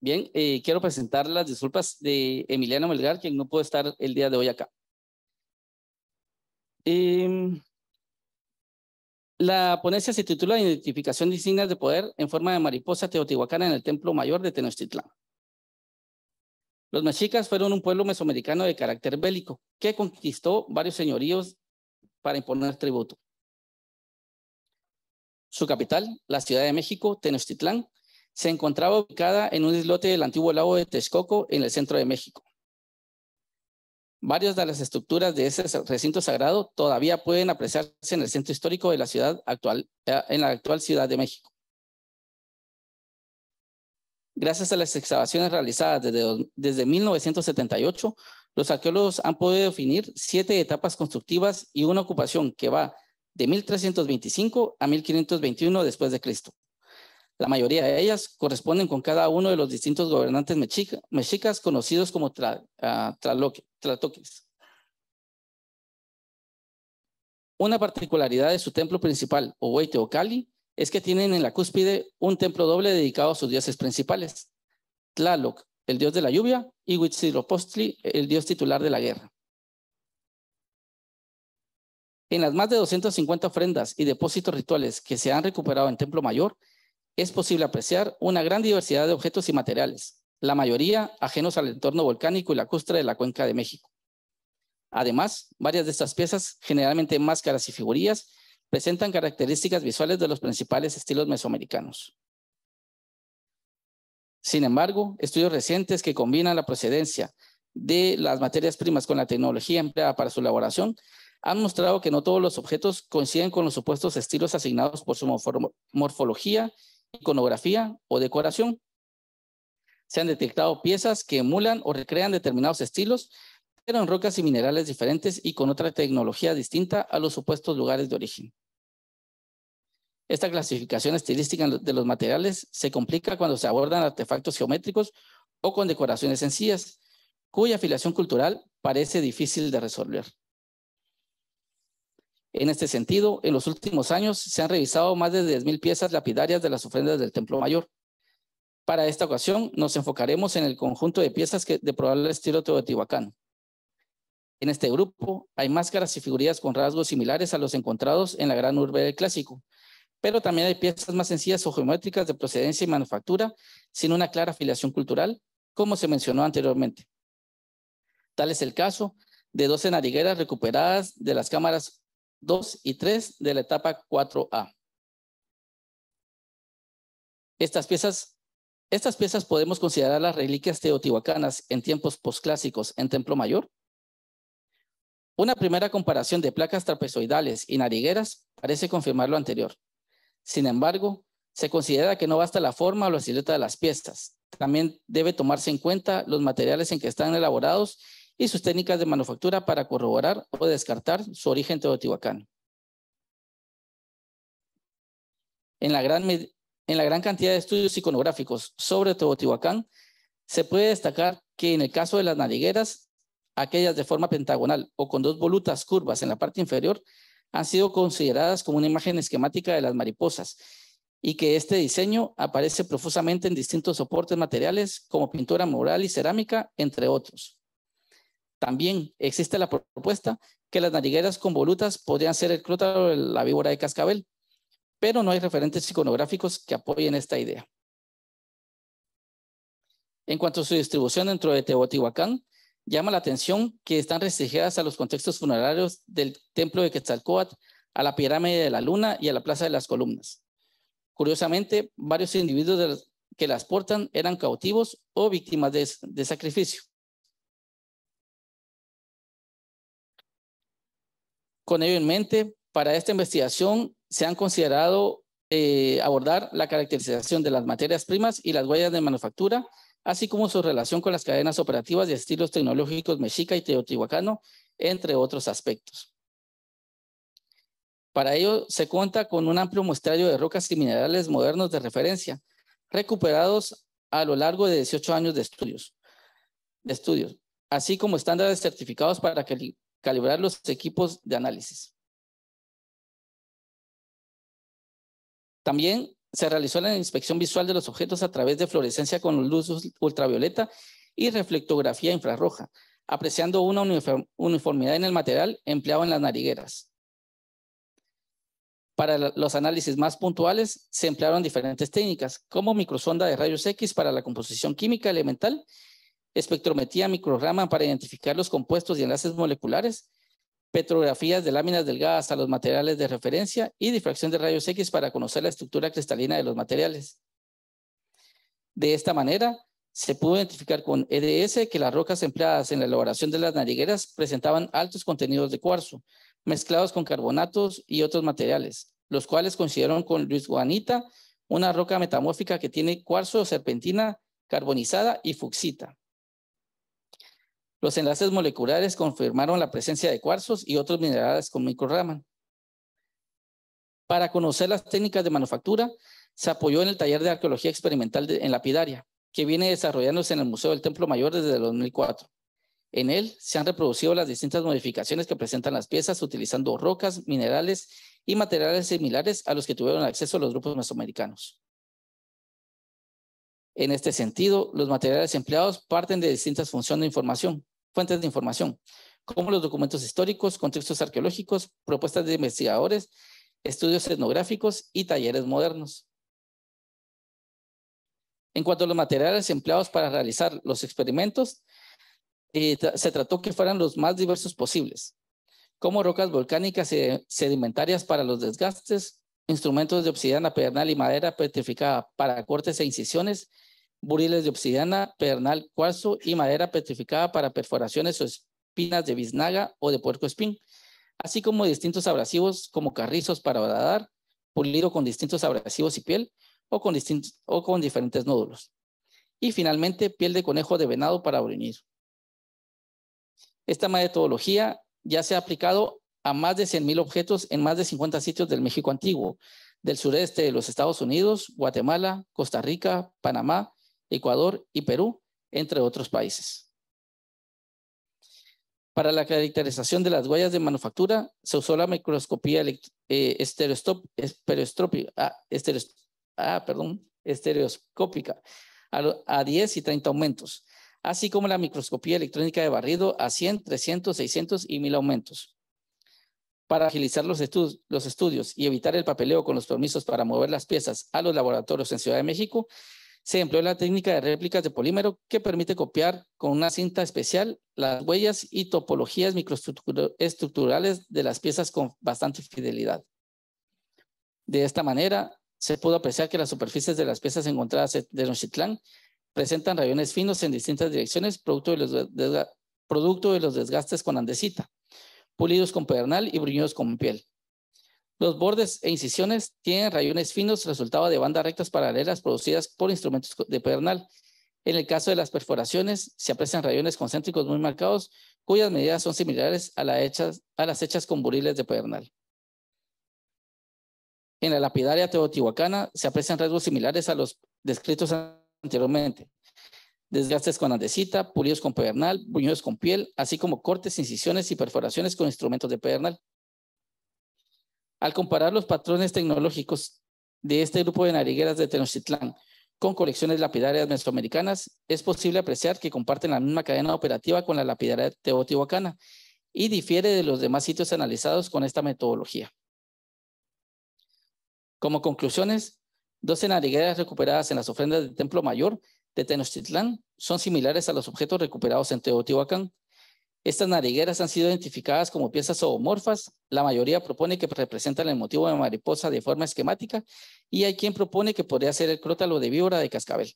Bien, eh, quiero presentar las disculpas de Emiliano Melgar, quien no puede estar el día de hoy acá. Em, la ponencia se titula Identificación de insignias de poder en forma de mariposa teotihuacana en el Templo Mayor de Tenochtitlán. Los mexicas fueron un pueblo mesoamericano de carácter bélico que conquistó varios señoríos para imponer tributo. Su capital, la Ciudad de México, Tenochtitlán, se encontraba ubicada en un islote del antiguo lago de Texcoco, en el centro de México. Varias de las estructuras de ese recinto sagrado todavía pueden apreciarse en el centro histórico de la ciudad actual, eh, en la actual Ciudad de México. Gracias a las excavaciones realizadas desde, desde 1978, los arqueólogos han podido definir siete etapas constructivas y una ocupación que va de 1325 a 1521 después de Cristo. La mayoría de ellas corresponden con cada uno de los distintos gobernantes mexicas conocidos como Tlaloc, ah, Una particularidad de su templo principal, o Cali, es que tienen en la cúspide un templo doble dedicado a sus dioses principales, Tlaloc, el dios de la lluvia, y Huitzilopochtli, el dios titular de la guerra. En las más de 250 ofrendas y depósitos rituales que se han recuperado en Templo Mayor, es posible apreciar una gran diversidad de objetos y materiales, la mayoría ajenos al entorno volcánico y lacustre de la Cuenca de México. Además, varias de estas piezas, generalmente máscaras y figurillas, presentan características visuales de los principales estilos mesoamericanos. Sin embargo, estudios recientes que combinan la procedencia de las materias primas con la tecnología empleada para su elaboración han mostrado que no todos los objetos coinciden con los supuestos estilos asignados por su morfología iconografía o decoración. Se han detectado piezas que emulan o recrean determinados estilos, pero en rocas y minerales diferentes y con otra tecnología distinta a los supuestos lugares de origen. Esta clasificación estilística de los materiales se complica cuando se abordan artefactos geométricos o con decoraciones sencillas, cuya afiliación cultural parece difícil de resolver. En este sentido, en los últimos años se han revisado más de 10.000 piezas lapidarias de las ofrendas del Templo Mayor. Para esta ocasión nos enfocaremos en el conjunto de piezas que, de probable estilo teotihuacano. En este grupo hay máscaras y figurías con rasgos similares a los encontrados en la gran urbe del clásico, pero también hay piezas más sencillas o geométricas de procedencia y manufactura sin una clara afiliación cultural, como se mencionó anteriormente. Tal es el caso de 12 narigueras recuperadas de las cámaras 2 y 3 de la etapa 4A. Estas piezas, estas piezas podemos considerar las reliquias teotihuacanas en tiempos posclásicos en Templo Mayor. Una primera comparación de placas trapezoidales y narigueras parece confirmar lo anterior. Sin embargo, se considera que no basta la forma o la silueta de las piezas. También debe tomarse en cuenta los materiales en que están elaborados y sus técnicas de manufactura para corroborar o descartar su origen teotihuacano. En la gran, cantidad de estudios iconográficos sobre Teotihuacán, se puede destacar que en el caso de las narigueras, aquellas de forma pentagonal o con dos volutas curvas en la parte inferior, han sido consideradas como una imagen esquemática de las mariposas y que este diseño aparece profusamente en distintos soportes materiales como pintura mural y cerámica, entre otros. También existe la propuesta que las narigueras convolutas podrían ser el crótalo de la víbora de cascabel, pero no hay referentes iconográficos que apoyen esta idea. En cuanto a su distribución dentro de Teotihuacán, llama la atención que están restringidas a los contextos funerarios del templo de Quetzalcóatl, a la pirámide de la luna y a la plaza de las columnas. Curiosamente, varios individuos que las portan eran cautivos o víctimas de sacrificio. Con ello en mente, para esta investigación se han considerado eh, abordar la caracterización de las materias primas y las huellas de manufactura, así como su relación con las cadenas operativas y estilos tecnológicos mexica y teotihuacano, entre otros aspectos. Para ello, se cuenta con un amplio muestrario de rocas y minerales modernos de referencia, recuperados a lo largo de 18 años de estudios, de estudios así como estándares certificados para, que calibrar los equipos de análisis. También se realizó la inspección visual de los objetos a través de fluorescencia con luz ultravioleta y reflectografía infrarroja, apreciando una uniformidad en el material empleado en las narigueras. Para los análisis más puntuales se emplearon diferentes técnicas, como microsonda de rayos X para la composición química elemental espectrometría micrograma para identificar los compuestos y enlaces moleculares, petrografías de láminas delgadas a los materiales de referencia y difracción de rayos X para conocer la estructura cristalina de los materiales. De esta manera, se pudo identificar con EDS que las rocas empleadas en la elaboración de las narigueras presentaban altos contenidos de cuarzo, mezclados con carbonatos y otros materiales, los cuales consideraron con Luis Guanita una roca metamórfica que tiene cuarzo, serpentina, carbonizada y fuxita. Los enlaces moleculares confirmaron la presencia de cuarzos y otros minerales con microraman. Para conocer las técnicas de manufactura, se apoyó en el taller de arqueología experimental de, en Lapidaria, que viene desarrollándose en el Museo del Templo Mayor desde el 2004. En él se han reproducido las distintas modificaciones que presentan las piezas utilizando rocas, minerales y materiales similares a los que tuvieron acceso los grupos mesoamericanos. En este sentido, los materiales empleados parten de distintas funciones de información, fuentes de información, como los documentos históricos, contextos arqueológicos, propuestas de investigadores, estudios etnográficos y talleres modernos. En cuanto a los materiales empleados para realizar los experimentos, eh, se trató que fueran los más diversos posibles, como rocas volcánicas y eh, sedimentarias para los desgastes, instrumentos de obsidiana pedernal y madera petrificada para cortes e incisiones buriles de obsidiana, pernal, cuarzo y madera petrificada para perforaciones o espinas de biznaga o de puerco espín, así como distintos abrasivos como carrizos para bradar, pulido con distintos abrasivos y piel o con, o con diferentes nódulos. Y finalmente, piel de conejo de venado para bruñir. Esta metodología ya se ha aplicado a más de 100.000 objetos en más de 50 sitios del México antiguo, del sureste de los Estados Unidos, Guatemala, Costa Rica, Panamá, Ecuador y Perú, entre otros países. Para la caracterización de las huellas de manufactura se usó la microscopía eh, ah, ah, estereoscópica a, 10 y 30 aumentos, así como la microscopía electrónica de barrido a 100, 300, 600 y 1000 aumentos. Para agilizar los estudios y evitar el papeleo con los permisos para mover las piezas a los laboratorios en Ciudad de México, se empleó la técnica de réplicas de polímero que permite copiar con una cinta especial las huellas y topologías microestructurales de las piezas con bastante fidelidad. De esta manera, se pudo apreciar que las superficies de las piezas encontradas en Tenochtitlán presentan rayones finos en distintas direcciones, producto de los, producto de los desgastes con andesita, pulidos con pedernal y bruñidos con piel. Los bordes e incisiones tienen rayones finos resultado de bandas rectas paralelas producidas por instrumentos de pedernal. En el caso de las perforaciones, se aprecian rayones concéntricos muy marcados, cuyas medidas son similares a, las hechas con buriles de pedernal. En la lapidaria teotihuacana se aprecian rasgos similares a los descritos anteriormente. Desgastes con andesita, pulidos con pedernal, buñuelos con piel, así como cortes, incisiones y perforaciones con instrumentos de pedernal. Al comparar los patrones tecnológicos de este grupo de narigueras de Tenochtitlán con colecciones lapidarias mesoamericanas, es posible apreciar que comparten la misma cadena operativa con la lapidaria teotihuacana y difiere de los demás sitios analizados con esta metodología. Como conclusiones, 12 narigueras recuperadas en las ofrendas del Templo Mayor de Tenochtitlán son similares a los objetos recuperados en Teotihuacán, estas narigueras han sido identificadas como piezas zoomorfas. La mayoría propone que representan el motivo de mariposa de forma esquemática y hay quien propone que podría ser el crótalo de víbora de cascabel.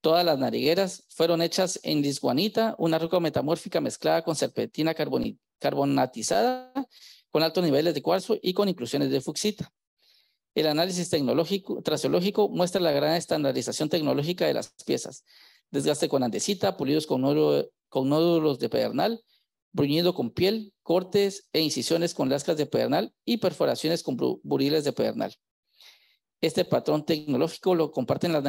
Todas las narigueras fueron hechas en lisguanita, una roca metamórfica mezclada con serpentina carbonatizada, con altos niveles de cuarzo y con inclusiones de fuxita. El análisis tecnológico traseológico muestra la gran estandarización tecnológica de las piezas. Desgaste con andesita, pulidos con oro con nódulos de pedernal, bruñido con piel, cortes e incisiones con lascas de pedernal y perforaciones con buriles de pedernal. Este patrón tecnológico lo comparten las,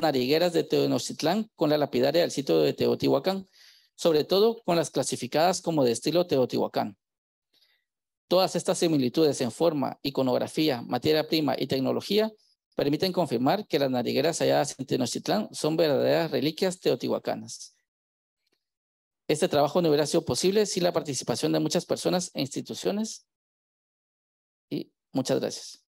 narigueras de Teotihuacán con la lapidaria del sitio de Teotihuacán, sobre todo con las clasificadas como de estilo Teotihuacán. Todas estas similitudes en forma, iconografía, materia prima y tecnología permiten confirmar que las narigueras halladas en Tenochtitlán son verdaderas reliquias teotihuacanas. Este trabajo no hubiera sido posible sin la participación de muchas personas e instituciones. Y muchas gracias.